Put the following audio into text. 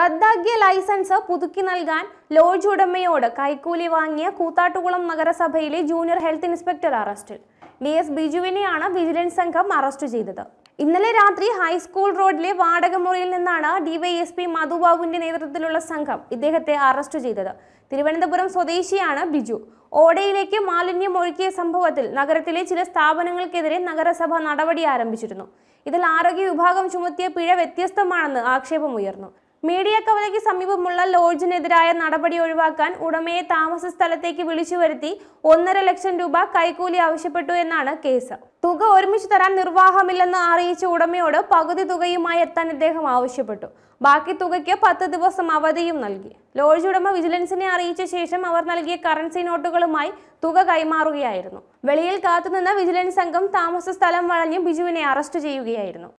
റദ്ദാക്കിയ ലൈസൻസ് പുതുക്കി നൽകാൻ ലോഡ്ജ് ഉടമയോട് കൈക്കൂലി വാങ്ങിയ കൂത്താട്ടുകുളം നഗരസഭയിലെ ജൂനിയർ ഹെൽത്ത് ഇൻസ്പെക്ടർ അറസ്റ്റിൽ ഡി എസ് ബിജുവിനെയാണ് വിജിലൻസ് സംഘം അറസ്റ്റ് ചെയ്തത് ഇന്നലെ രാത്രി ഹൈസ്കൂൾ റോഡിലെ വാടകമുറിയിൽ നിന്നാണ് ഡിവൈഎസ്പി മധുബാബുവിന്റെ നേതൃത്വത്തിലുള്ള സംഘം ഇദ്ദേഹത്തെ അറസ്റ്റ് ചെയ്തത് തിരുവനന്തപുരം സ്വദേശിയാണ് ബിജു ഓടയിലേക്ക് മാലിന്യം ഒഴുക്കിയ സംഭവത്തിൽ നഗരത്തിലെ ചില സ്ഥാപനങ്ങൾക്കെതിരെ നഗരസഭ നടപടി ആരംഭിച്ചിരുന്നു ഇതിൽ ആരോഗ്യ വിഭാഗം ചുമത്തിയ പിഴ വ്യത്യസ്തമാണെന്ന് ആക്ഷേപമുയർന്നു മീഡിയ കവലയ്ക്ക് സമീപമുള്ള ലോഡ്ജിനെതിരായ നടപടി ഒഴിവാക്കാൻ ഉടമയെ താമസ സ്ഥലത്തേക്ക് വിളിച്ചു വരുത്തി ഒന്നര ലക്ഷം രൂപ കൈക്കൂലി ആവശ്യപ്പെട്ടു എന്നാണ് കേസ് തുക ഒരുമിച്ച് തരാൻ നിർവാഹമില്ലെന്ന് അറിയിച്ച ഉടമയോട് പകുതി തുകയുമായി എത്താൻ ഇദ്ദേഹം ആവശ്യപ്പെട്ടു ബാക്കി തുകയ്ക്ക് പത്ത് ദിവസം അവധിയും നൽകി ലോഡ്ജ് ഉടമ വിജിലൻസിനെ അറിയിച്ച ശേഷം അവർ നൽകിയ കറൻസി നോട്ടുകളുമായി തുക കൈമാറുകയായിരുന്നു വെളിയിൽ കാത്തുനിന്ന വിജിലൻസ് സംഘം താമസ സ്ഥലം വളഞ്ഞ് ബിജുവിനെ അറസ്റ്റ് ചെയ്യുകയായിരുന്നു